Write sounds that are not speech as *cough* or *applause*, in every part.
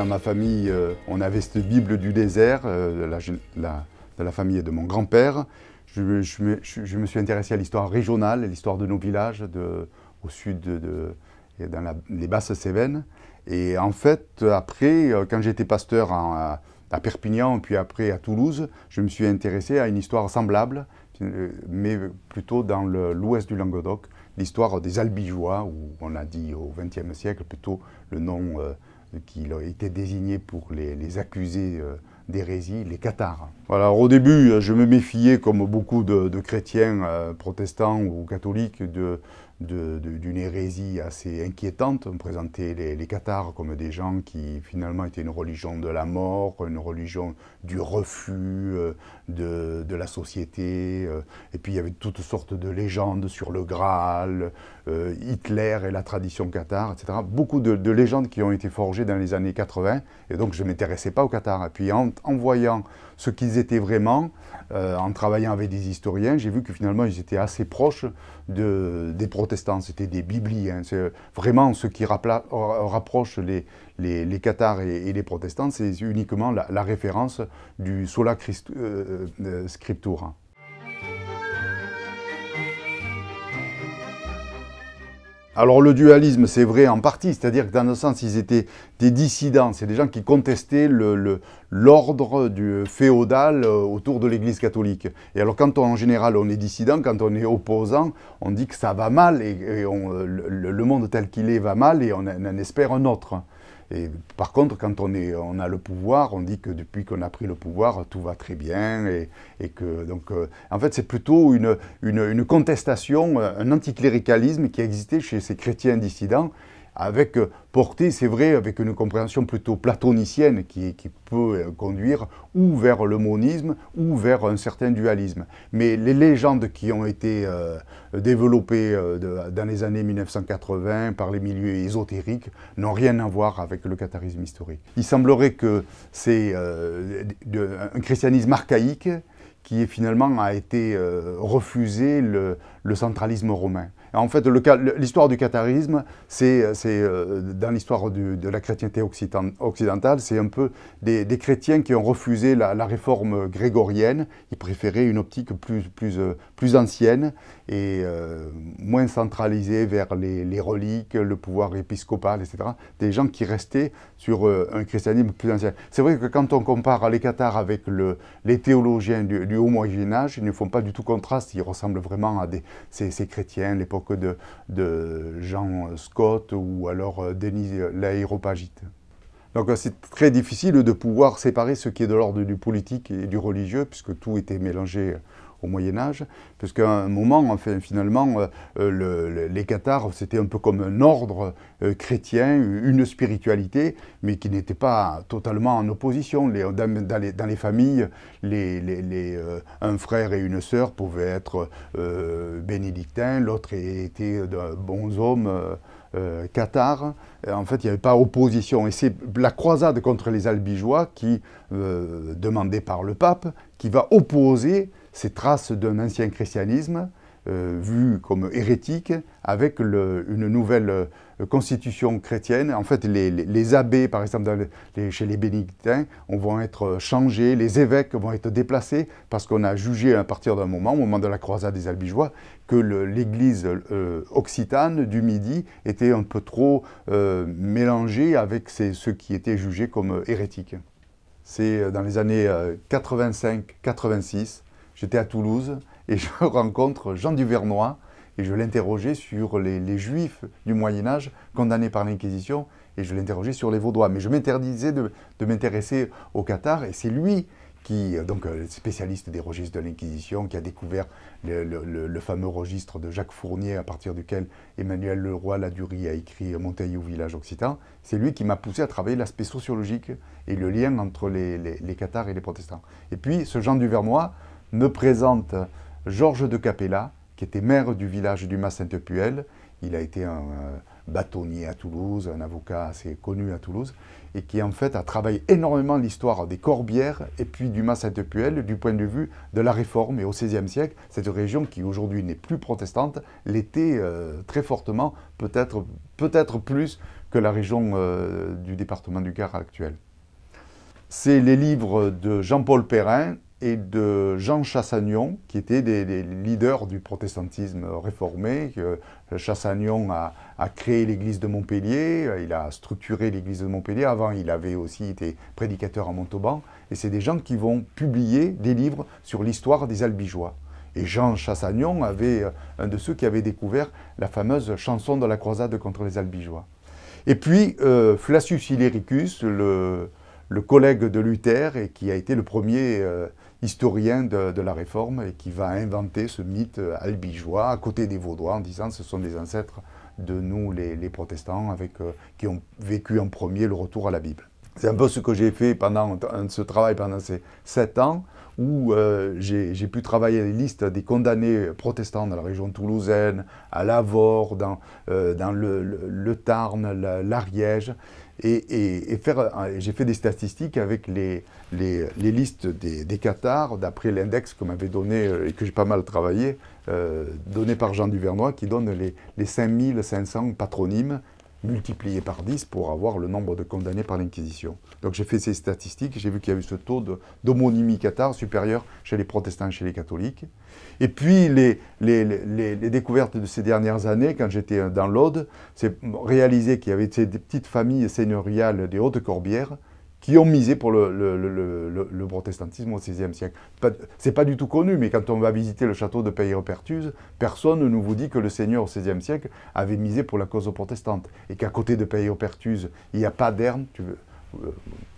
dans ma famille, euh, on avait cette Bible du désert, euh, de la, la, de famille de mon grand-père. Je, me, suis intéressé à l'histoire régionale, l'histoire de nos villages de, au sud, de, dans les basses Cévennes. Et en fait, après, euh, quand j'étais pasteur à, Perpignan, puis après à Toulouse, je me suis intéressé à une histoire semblable, mais plutôt dans l'ouest du Languedoc, l'histoire des Albigeois, où on a dit au XXe siècle plutôt le nom qu'il a été désigné pour les, les accusés euh, d'hérésie, les cathares. au début, euh, je me méfiais, comme beaucoup de, chrétiens euh, protestants ou catholiques, de, d'une hérésie assez inquiétante. On présentait les, les, cathares comme des gens qui finalement étaient une religion de la mort, une religion du refus de, de, la société. et puis il y avait toutes sortes de légendes sur le Graal, euh, Hitler et la tradition Qatar, etc. Beaucoup de, légendes qui ont été forgées dans les années 80, et donc je ne m'intéressais pas aux Qatar. Et puis en, voyant ce qu'ils étaient vraiment, euh, en travaillant avec des historiens, j'ai vu que finalement ils étaient assez proches des protestants, c'était des bibliens. C'est euh, vraiment ce qui rapproche les, les, Qatars et, les protestants, c'est uniquement la, référence du sola scriptura. Alors le dualisme, c'est vrai en partie, c'est-à-dire que dans un sens, ils étaient des dissidents, c'est des gens qui contestaient l'ordre du féodal euh, autour de l'Église catholique. Et alors quand en général on est dissident, quand on est opposant, on dit que ça va mal, et, euh, le, le, monde tel qu'il est va mal, et on, en espère un autre. Et par contre, quand on, a le pouvoir, on dit que depuis qu'on a pris le pouvoir, tout va très bien. Et, que, donc, euh, en fait, c'est plutôt une, contestation, un anticléricalisme qui a existé chez ces chrétiens dissidents avec euh, portée, c'est vrai, avec une compréhension plutôt platonicienne qui, peut euh, conduire ou vers le monisme ou vers un certain dualisme. Mais les légendes qui ont été euh, développées dans les années 1980 par les milieux ésotériques n'ont rien à voir avec le catharisme historique. Il semblerait que c'est un christianisme archaïque qui finalement a été refusé le centralisme romain. En fait, l'histoire du catharisme, c'est euh, dans l'histoire de la chrétienté occidentale, c'est un peu des, chrétiens qui ont refusé la, réforme grégorienne. Ils préféraient une optique plus, plus, euh, plus ancienne et euh, moins centralisée vers les, reliques, le pouvoir épiscopal, etc. Des gens qui restaient sur un christianisme plus ancien. C'est vrai que quand on compare les cathares avec le, les théologiens du, Haut Moyen Âge, ils ne font pas du tout contraste. Ils ressemblent vraiment à des, ces, ces chrétiens, l'époque que de, de, Jean Scott ou alors euh, Denis l'aéropagite. Donc euh, c'est très difficile de pouvoir séparer ce qui est de l'ordre du politique et du religieux, puisque tout était mélangé au Moyen Âge, parce qu'à un moment, finalement, euh, euh, les cathares, c'était un peu comme un ordre euh, chrétien, une spiritualité, mais qui n'était pas totalement en opposition. dans, les, dans, les, familles, les, un frère et une sœur pouvaient être bénédictins, l'autre était de bons hommes. En fait, il n'y avait pas opposition. Et c'est la croisade contre les albigeois qui, demandée par le pape, qui va opposer ces traces d'un ancien christianisme euh, vu comme hérétique avec une nouvelle euh, constitution chrétienne. En fait, les, abbés, par exemple, chez les bénédictins, vont être changés, les évêques vont être déplacés parce qu'on a jugé à partir d'un moment, au moment de la croisade des Albigeois, que l'Église euh, occitane du Midi était un peu trop mélangée avec ce ceux qui étaient jugés comme hérétiques. C'est dans les années 85-86 J'étais à Toulouse et *laughs* je rencontre Jean Duvernois et je l'interrogeais sur les, juifs du Moyen Âge condamnés par l'Inquisition et je l'interrogeais sur les Vaudois. Mais je m'interdisais de, m'intéresser au Qatar et c'est lui qui, euh, donc euh, spécialiste des registres de l'Inquisition, qui a découvert le, fameux registre de Jacques Fournier à partir duquel Emmanuel Leroy Ladurie a écrit Montaigne au village occitan, c'est lui qui m'a poussé à travailler l'aspect sociologique et le lien entre les, les, Cathares et les protestants. Et puis ce Jean Duvernois me présente Georges de Capella, qui était maire du village du Mas-Sainte-Puelle. Il a été un euh, bâtonnier à Toulouse, un avocat assez connu à Toulouse, et qui en fait a travaillé énormément l'histoire des Corbières et puis du Mas-Sainte-Puelle du point de vue de la Réforme. Et au XVIe siècle, cette région qui aujourd'hui n'est plus protestante l'était euh, très fortement, peut-être plus que la région euh, du département du Gard actuel. C'est les livres de Jean-Paul Perrin, et de Jean Chassagnon, qui était des, leaders du protestantisme réformé. Chassagnon a, créé l'église de Montpellier, il a structuré l'église de Montpellier. Avant, il avait aussi été prédicateur à Montauban. Et c'est des gens qui vont publier des livres sur l'histoire des albigeois. Et Jean Chassagnon avait euh, un de ceux qui avait découvert la fameuse chanson de la croisade contre les albigeois. Et puis, euh, Flacius le, collègue de Luther et qui a été le premier... Euh, historien de, la Réforme et qui va inventer ce mythe euh, albigeois à côté des Vaudois en disant ce sont des ancêtres de nous les, protestants avec, euh, qui ont vécu en premier le retour à la Bible. C'est un peu ce que j'ai fait pendant ce travail pendant ces sept ans où euh, j'ai pu travailler les listes des condamnés protestants dans la région toulousaine, à l'Avor, dans, le, Tarn, l'Ariège, et, et j'ai fait des statistiques avec les, les, listes des, cathares, d'après l'index que m'avait donné euh, et que j'ai pas mal travaillé, euh, donné par Jean Duvernois, qui donne les, 5500 patronymes multipliés par 10 pour avoir le nombre de condamnés par l'Inquisition. Donc j'ai fait ces statistiques, j'ai vu qu'il y a eu ce taux d'homonymie cathare supérieur chez les protestants et chez les catholiques. Et puis les, découvertes de ces dernières années, quand j'étais euh, dans l'Aude, c'est réalisé qu'il y avait ces petites familles seigneuriales des Hautes-Corbières qui ont misé pour le, protestantisme au XVIe siècle. C'est pas du tout connu, mais quand on va visiter le château de Peyre-Pertuse, personne ne nous vous dit que le Seigneur au XVIe siècle avait misé pour la cause protestante et qu'à côté de Peyre-Pertuse, il y a pas Tu vous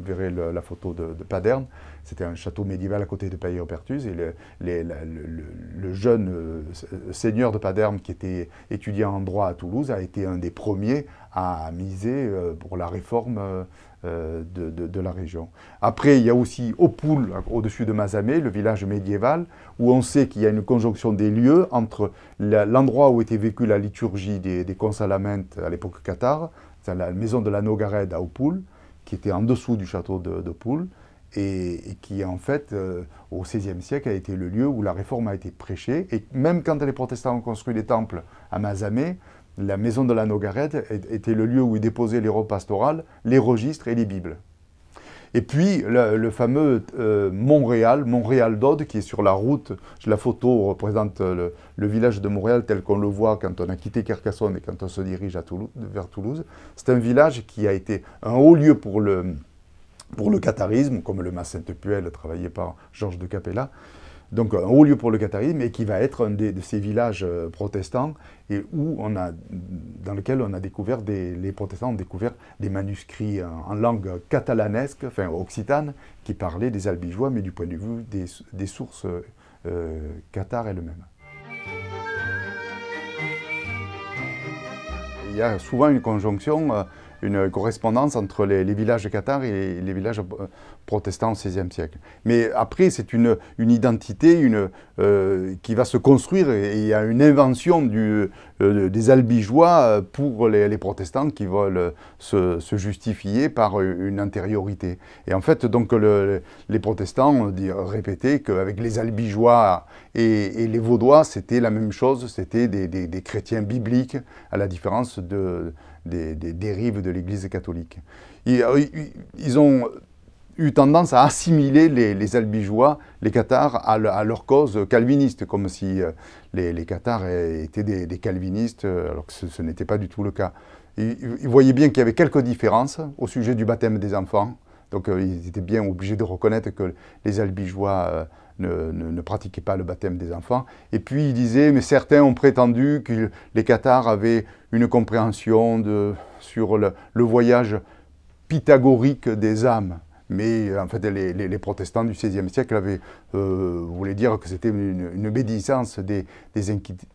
verrez la photo de, Paderne, c'était un château médiéval à côté de paille opertuse et le, jeune euh, seigneur de Paderne, qui était étudiant en droit à Toulouse, a été un des premiers à miser euh, pour la réforme euh, euh, de, la région. Après, il y a aussi Opoul, au-dessus de Mazamé, le village médiéval, où on sait qu'il y a une conjonction des lieux entre l'endroit où était vécue la liturgie des, des consalamentes à l'époque cathare, c'est la maison de la Nogared à Opoul, qui était en dessous du château de, et, qui en fait, euh, au XVIe siècle, a été le lieu où la réforme a été prêchée. Et même quand les protestants ont construit des temples à Mazamé, la maison de la Nogarette était le lieu où ils déposaient les robes pastorales, les registres et les Bibles. Et puis, le, fameux euh, Montréal, Montréal d'Aude, qui est sur la route, la photo représente le, village de Montréal tel qu'on le voit quand on a quitté Carcassonne et quand on se dirige vers Toulouse. C'est un village qui a été un haut lieu pour le, pour le catharisme, comme le Mas sainte Puel travaillé par Georges de Capella donc un haut lieu pour le catharisme, et qui va être un de ces villages euh, protestants et où on a, dans lequel on a découvert les protestants ont découvert des manuscrits en, langue catalanesque, enfin occitane, qui parlaient des albigeois, mais du point de vue des, sources euh, cathares elles-mêmes. Il y a souvent une conjonction. Euh, une correspondance entre les, villages de Qatar et les villages euh, protestants au XVIe siècle. Mais après, c'est une, une, identité une, euh, qui va se construire et il y a une invention du, euh, des albigeois pour les, protestants qui veulent se, justifier par une antériorité. Et en fait, donc, les protestants répétaient qu'avec les albigeois et, les vaudois, c'était la même chose, c'était des chrétiens bibliques, à la différence de des, dérives de l'Église catholique. Ils, ont eu tendance à assimiler les, albigeois, les cathares, à, leur cause calviniste, comme si euh, les, cathares étaient des, calvinistes, euh, alors que ce, n'était pas du tout le cas. ils voyaient bien qu'il y avait quelques différences au sujet du baptême des enfants, donc euh, ils étaient bien obligés de reconnaître que les albigeois euh, ne, pratiquaient pas le baptême des enfants. Et puis ils disaient, mais certains ont prétendu que les cathares avaient une compréhension sur le voyage pythagorique des âmes mais euh, en fait les, protestants du XVIe siècle avaient, euh, voulaient dire que c'était une, une, médisance des,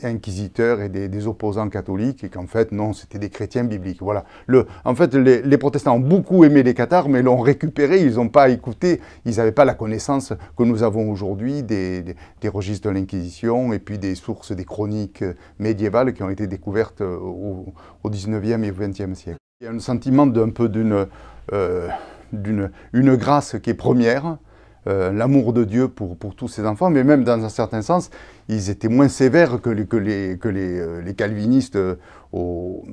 inquisiteurs et des, opposants catholiques, et qu'en fait non, c'était des chrétiens bibliques. Voilà. Le, en fait, les, protestants ont beaucoup aimé les cathares, mais l'ont récupéré, ils n'ont pas écouté, ils n'avaient pas la connaissance que nous avons aujourd'hui des, des, registres de l'Inquisition et puis des sources des chroniques euh, médiévales qui ont été découvertes euh, au, XIXe 19e et 20e siècle. Il y a un sentiment d'un peu d'une d'une une grâce qui est première, euh, l'amour de Dieu pour, tous ses enfants, mais même dans un certain sens, ils étaient moins sévères que les, euh, calvinistes euh, au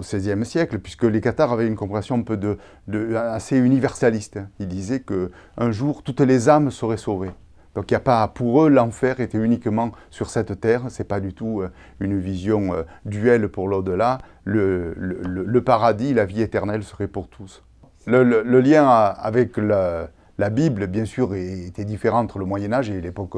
XVIe siècle, puisque les cathares avaient une compréhension peu de, assez universaliste. Ils disaient qu'un jour, toutes les âmes seraient sauvées. Donc il n'y a pas, pour eux, l'enfer était uniquement sur cette terre, ce n'est pas du tout une vision duelle pour l'au-delà. le paradis, la vie éternelle serait pour tous. Le, lien avec la, Bible, bien sûr, était différent entre le Moyen Âge et l'époque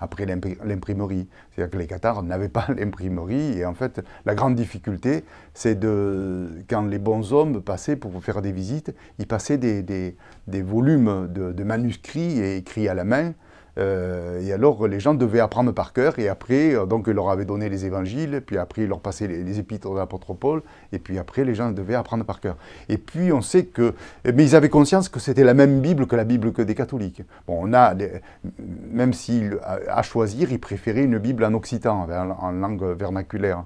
après l'imprimerie. C'est-à-dire que les Cathares n'avaient pas *laughs* l'imprimerie. Et en fait, la grande difficulté, c'est de quand les bons hommes passaient pour faire des visites, ils passaient des, volumes de, de manuscrits et écrits à la main. Euh, et alors, les gens devaient apprendre par cœur, et après, euh, donc, ils leur avait donné les évangiles, puis après, ils leur passait les, les, épîtres de l'apôtre Paul, et puis après, les gens devaient apprendre par cœur. Et puis, on sait que. Mais eh ils avaient conscience que c'était la même Bible que la Bible que des catholiques. Bon, on a. même s'ils, à choisir, ils préféraient une Bible en occitan, en, en langue vernaculaire.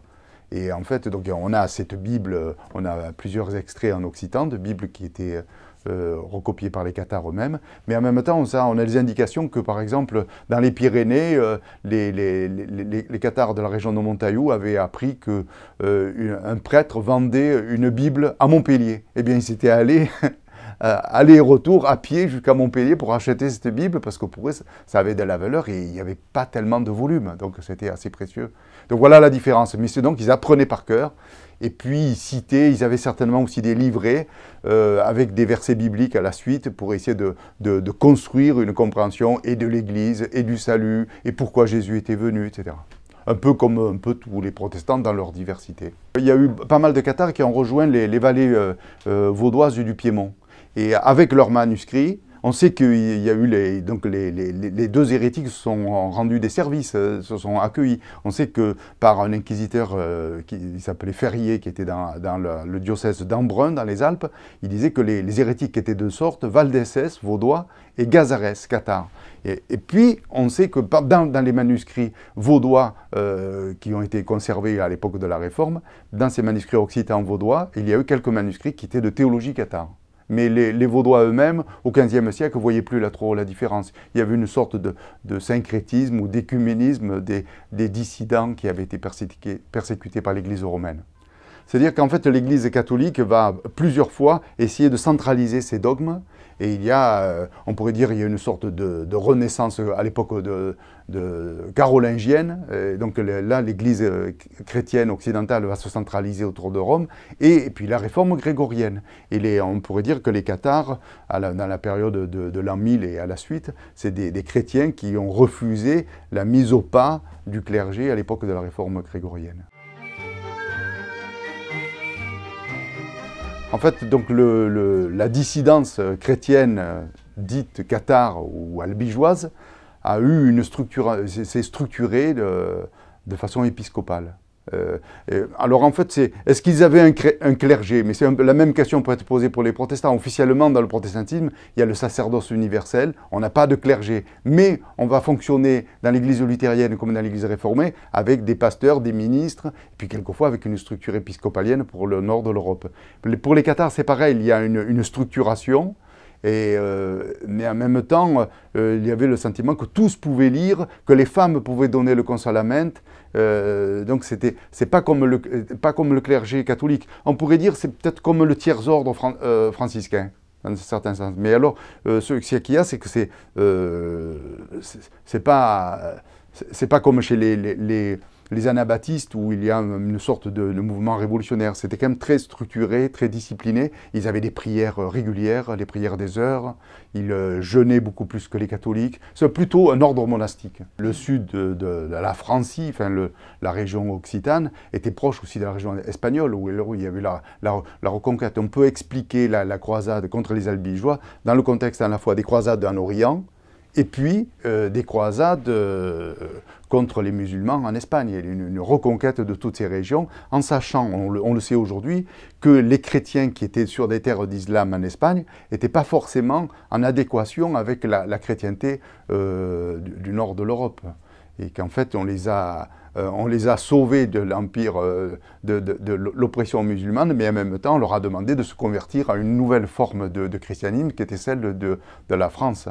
Et en fait, donc, on a cette Bible, on a plusieurs extraits en occitan de Bibles qui étaient euh, recopiés par les Qatars eux-mêmes. Mais en même temps, on a, on a, des indications que, par exemple, dans les Pyrénées, euh, les, les, Qatars de la région de Montaillou avaient appris que euh, un prêtre vendait une Bible à Montpellier. Eh bien, ils étaient allés *laughs* aller retour à pied jusqu'à Montpellier pour acheter cette Bible parce que pour eux, ça avait de la valeur et il n'y avait pas tellement de volume. Donc c'était assez précieux. Donc voilà la différence. Mais c'est donc qu'ils apprenaient par cœur et puis ils citaient, ils avaient certainement aussi des livrets euh, avec des versets bibliques à la suite pour essayer de, de, construire une compréhension et de l'Église, et du salut, et pourquoi Jésus était venu, etc un peu comme un peu tous les protestants dans leur diversité. Il y a eu pas mal de cathares qui ont rejoint les, vallées euh, euh, vaudoises du Piémont. Et avec leurs manuscrits, on sait qu'il y a eu les, donc les, deux hérétiques se sont rendus des services, euh, se sont accueillis. On sait que par un inquisiteur euh, qui s'appelait Ferrier, qui était dans, le, diocèse d'Embrun, dans les Alpes, il disait que les, hérétiques étaient de sorte Valdéses, Vaudois, et Gazarès Qatar. Et, puis, on sait que dans, les manuscrits vaudois euh, qui ont été conservés à l'époque de la Réforme, dans ces manuscrits occitans vaudois, il y a eu quelques manuscrits qui étaient de théologie cathare. Mais les, Vaudois eux-mêmes, au XVe siècle, ne voyaient plus la, trop la différence. Il y avait une sorte de, syncrétisme ou d'écuménisme des, dissidents qui avaient été persécutés, persécutés par l'Église romaine. C'est-à-dire qu'en fait, l'Église catholique va plusieurs fois essayer de centraliser ses dogmes et il y a, euh, on pourrait dire, il y a une sorte de, renaissance à l'époque de, carolingienne. donc là, l'Église euh, chrétienne occidentale va se centraliser autour de Rome. Et, puis la réforme grégorienne. Et on pourrait dire que les cathares, dans la période de, l'an 1000 et à la suite, c'est des chrétiens qui ont refusé la mise au pas du clergé à l'époque de la réforme grégorienne. En fait, donc la dissidence euh, chrétienne euh, dite cathare ou albigeoise a eu une structure, s'est structurée de façon épiscopale. Euh, alors en fait, c'est est-ce qu'ils avaient un, clergé Mais c'est la même question peut être posée pour les protestants. Officiellement, dans le protestantisme, il y a le sacerdoce universel, on n'a pas de clergé. Mais on va fonctionner dans l'église luthérienne comme dans l'église réformée avec des pasteurs, des ministres, et puis quelquefois avec une structure épiscopalienne pour le nord de l'Europe. Pour les cathares, c'est pareil, il y a une structuration et, euh, mais en même temps, euh, il y avait le sentiment que tous pouvaient lire, que les femmes pouvaient donner le consolament. Euh, donc ce c'est pas comme le, pas comme le clergé catholique. On pourrait dire c'est peut-être comme le tiers ordre franciscain dans un certain sens. Mais alors, ce qu'il y a, c'est que c'est, c'est pas, pas comme chez les les anabaptistes, où il y a une sorte de, mouvement révolutionnaire. C'était quand même très structuré, très discipliné. Ils avaient des prières euh, régulières, les prières des heures. Ils euh, jeûnaient beaucoup plus que les catholiques. C'est plutôt un ordre monastique. Le sud de, la Francie, enfin la région occitane, était proche aussi de la région espagnole, où il y avait la, la, reconquête. On peut expliquer la, la croisade contre les albigeois dans le contexte à la fois des croisades en Orient, et puis euh, des croisades euh, contre les musulmans en Espagne, une, une, reconquête de toutes ces régions, en sachant, on le, sait aujourd'hui, que les chrétiens qui étaient sur des terres d'islam en Espagne n'étaient pas forcément en adéquation avec la, chrétienté euh, du, nord de l'Europe, et qu'en fait on les a... on les a sauvés de l'empire, de, l'oppression musulmane, mais en même temps, on leur a demandé de se convertir à une nouvelle forme de christianisme qui était celle de la France.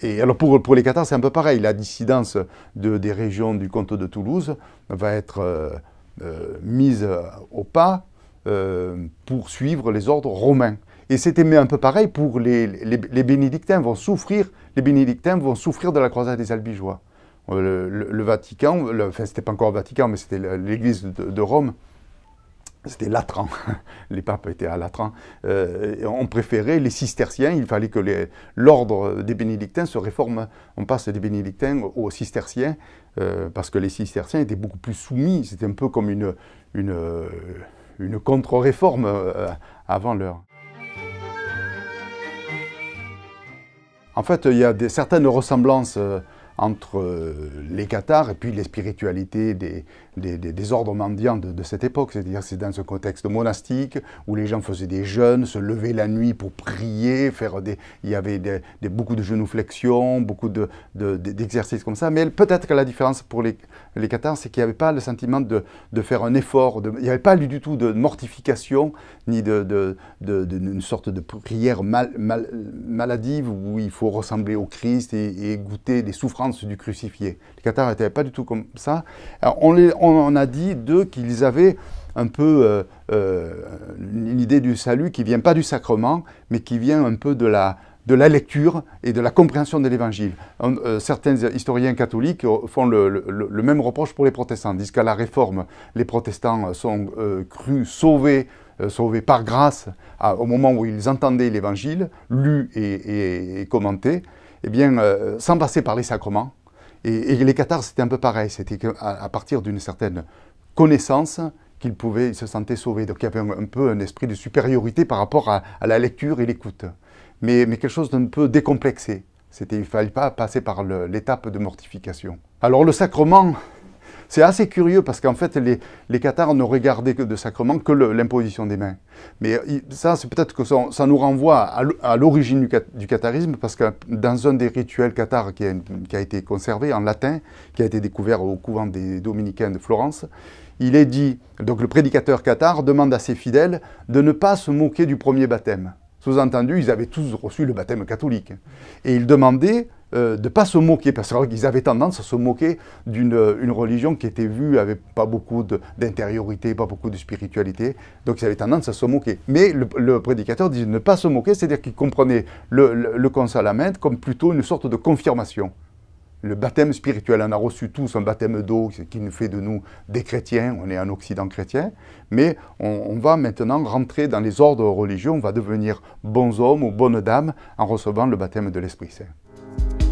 Et alors pour, les Cathares, c'est un peu pareil. La dissidence des régions du comte de Toulouse va être euh, euh, mise au pas euh, pour suivre les ordres romains. Et c'était un peu pareil pour les, bénédictins vont souffrir. Les bénédictins vont souffrir de la croisade des Albigeois. Le, Vatican, le, enfin c'était pas encore le Vatican, mais c'était l'Église de Rome c'était Latran. *laughs* Les papes étaient à Latran. Euh, on préférait les cisterciens. Il fallait que l'ordre des bénédictins se réforme. On passe des bénédictins aux cisterciens euh, parce que les cisterciens étaient beaucoup plus soumis. C'était un peu comme une, une, contre-réforme euh, avant l'heure. En fait, il y a des, certaines ressemblances entre euh, les cathares et puis les spiritualités des, des, ordres mendiants de, cette époque. C'est-à-dire c'est dans ce contexte monastique où les gens faisaient des jeûnes, se lever la nuit pour prier, faire des, il y avait beaucoup de genoux genouflexions, beaucoup d'exercices de, comme ça. Mais peut-être que la différence pour les, les cathares, c'est qu'il n'y avait pas le sentiment de, faire un effort, il n'y avait pas du tout de mortification ni de... d'une sorte de prière mal, maladive où il faut ressembler au Christ et goûter des souffrances du crucifié. Les cathares n'étaient pas du tout comme ça. on, a dit d'eux qu'ils avaient un peu euh, euh, l'idée du salut qui vient pas du sacrement, mais qui vient un peu de la, lecture et de la compréhension de l'Évangile. Euh, certains historiens catholiques font le, même reproche pour les protestants, disent qu'à la Réforme, les protestants sont crus, sauvés, par grâce au moment où ils entendaient l'Évangile, lu et commenté, eh bien, euh, sans passer par les sacrements. Et, les cathares, c'était un peu pareil. C'était à, partir d'une certaine connaissance qu'ils pouvaient, se sentaient sauvés. Donc il y avait un, peu un esprit de supériorité par rapport à, la lecture et l'écoute. Mais, quelque chose d'un peu décomplexé. C'était, il ne fallait pas passer par l'étape de mortification. Alors le sacrement, c'est assez curieux parce qu'en fait, les, cathares ne regardaient que de sacrement que l'imposition des mains. Mais euh, ça, c'est peut-être que ça, nous renvoie à l'origine du, catharisme parce que dans un des rituels cathares qui a, qui a, été conservé en latin, qui a été découvert au couvent des dominicains de Florence, il est dit, donc le prédicateur cathare demande à ses fidèles de ne pas se moquer du premier baptême. Sous-entendu, ils avaient tous reçu le baptême catholique. Et il demandait euh, de ne pas se moquer, parce qu'ils avaient tendance à se moquer d'une euh, religion qui était vue avec pas beaucoup d'intériorité, pas beaucoup de spiritualité, donc ils avaient tendance à se moquer. Mais le, prédicateur disait ne pas se moquer, c'est-à-dire qu'il comprenait le, consolament comme plutôt une sorte de confirmation le baptême spirituel. On a reçu tous un baptême d'eau qui nous fait de nous des chrétiens, on est un Occident chrétien, mais on, on, va maintenant rentrer dans les ordres religieux, on va devenir bons hommes ou bonnes dames en recevant le baptême de l'Esprit Saint. Bye.